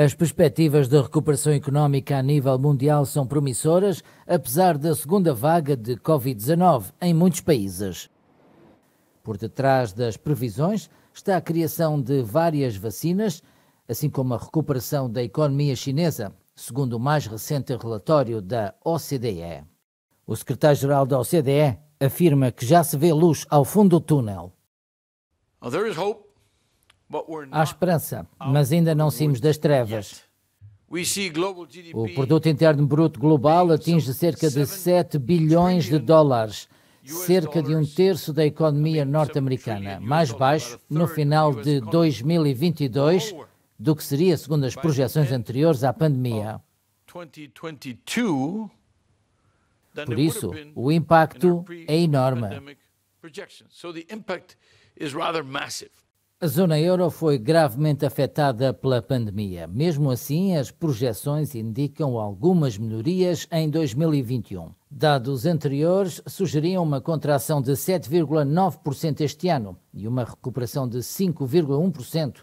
As perspectivas da recuperação económica a nível mundial são promissoras, apesar da segunda vaga de Covid-19 em muitos países. Por detrás das previsões está a criação de várias vacinas, assim como a recuperação da economia chinesa, segundo o mais recente relatório da OCDE. O secretário-geral da OCDE afirma que já se vê luz ao fundo do túnel. Oh, Há esperança, mas ainda não saímos das trevas. O produto interno bruto global atinge cerca de 7 bilhões de dólares, cerca de um terço da economia norte-americana, mais baixo no final de 2022 do que seria segundo as projeções anteriores à pandemia. Por isso, o impacto é enorme. A zona euro foi gravemente afetada pela pandemia. Mesmo assim, as projeções indicam algumas melhorias em 2021. Dados anteriores sugeriam uma contração de 7,9% este ano e uma recuperação de 5,1%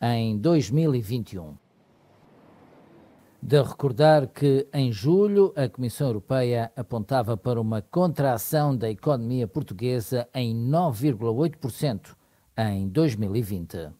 em 2021. De recordar que, em julho, a Comissão Europeia apontava para uma contração da economia portuguesa em 9,8% em 2020.